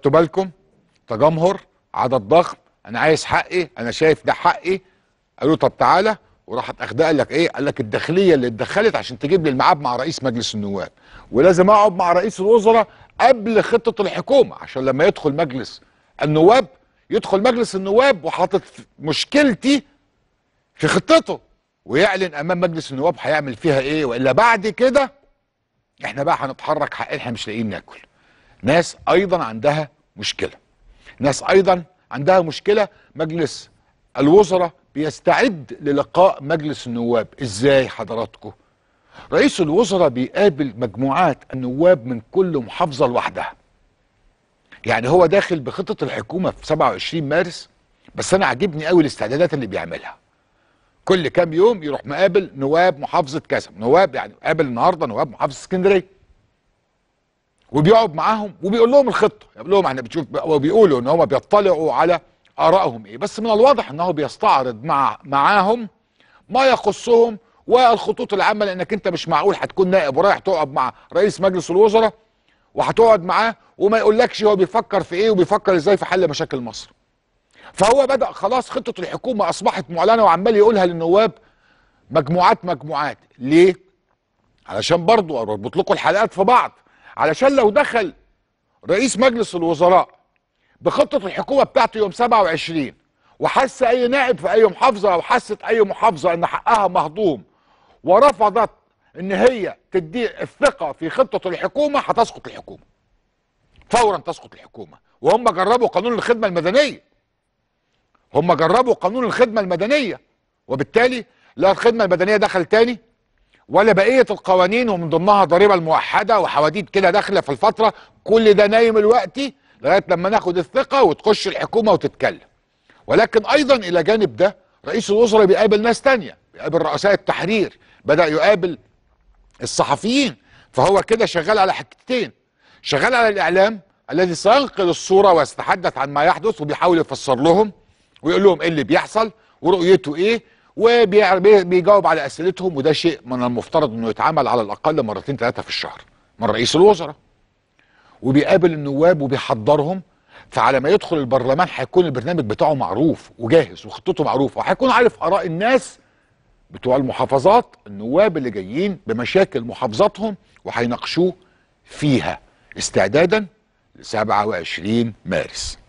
خدتوا بالكم تجمهر عدد ضخم انا عايز حقي انا شايف ده حقي قالوا طب تعالى وراحت اخدها قال لك ايه قال لك الداخليه اللي اتدخلت عشان تجيب لي الميعاد مع رئيس مجلس النواب ولازم اقعد مع رئيس الوزراء قبل خطه الحكومه عشان لما يدخل مجلس النواب يدخل مجلس النواب وحاطط مشكلتي في خطته ويعلن امام مجلس النواب هيعمل فيها ايه والا بعد كده احنا بقى هنتحرك حقنا احنا مش لاقيين ناكل ناس ايضا عندها مشكله ناس ايضا عندها مشكله مجلس الوزراء بيستعد للقاء مجلس النواب ازاي حضراتكم رئيس الوزراء بيقابل مجموعات النواب من كل محافظه لوحدها يعني هو داخل بخطه الحكومه في 27 مارس بس انا عاجبني قوي الاستعدادات اللي بيعملها كل كام يوم يروح مقابل نواب محافظه كذا نواب يعني قابل النهارده نواب محافظه اسكندريه وبيقعد معاهم وبيقول لهم الخطه يعني بيقول لهم احنا بتشوف وبيقولوا ان هم بيطلعوا على ارائهم ايه بس من الواضح انه بيستعرض مع معاهم ما يخصهم والخطوط العامه لانك انت مش معقول هتكون نائب ورايح تقعد مع رئيس مجلس الوزراء وهتقعد معاه وما يقولكش هو بيفكر في ايه وبيفكر ازاي في حل مشاكل مصر فهو بدا خلاص خطه الحكومه اصبحت معلنه وعمال يقولها للنواب مجموعات مجموعات ليه علشان برضه اربط لكم الحلقات في بعض علشان لو دخل رئيس مجلس الوزراء بخطه الحكومه بتاعته يوم 27 وحس اي نائب في اي محافظه او حست اي محافظه ان حقها مهضوم ورفضت ان هي تدي الثقه في خطه الحكومه هتسقط الحكومه. فورا تسقط الحكومه وهم جربوا قانون الخدمه المدنيه. هم جربوا قانون الخدمه المدنيه وبالتالي لا الخدمه المدنيه دخل تاني ولا بقيه القوانين ومن ضمنها الضريبه الموحده وحواديت كده داخله في الفتره كل ده نايم دلوقتي لغايه لما ناخد الثقه وتخش الحكومه وتتكلم ولكن ايضا الى جانب ده رئيس الوزراء بيقابل ناس تانية بيقابل رؤساء التحرير بدا يقابل الصحفيين فهو كده شغال على حاجتين شغال على الاعلام الذي سينقل الصوره ويتحدث عن ما يحدث وبيحاول يفسر لهم ويقول لهم ايه اللي بيحصل ورؤيته ايه وبيجاوب على اسئلتهم وده شيء من المفترض انه يتعمل على الاقل مرتين ثلاثه في الشهر من رئيس الوزراء وبيقابل النواب وبيحضرهم فعلى ما يدخل البرلمان هيكون البرنامج بتاعه معروف وجاهز وخطته معروفه وهيكون عارف اراء الناس بتوع المحافظات النواب اللي جايين بمشاكل محافظاتهم وهيناقشوه فيها استعدادا ل 27 مارس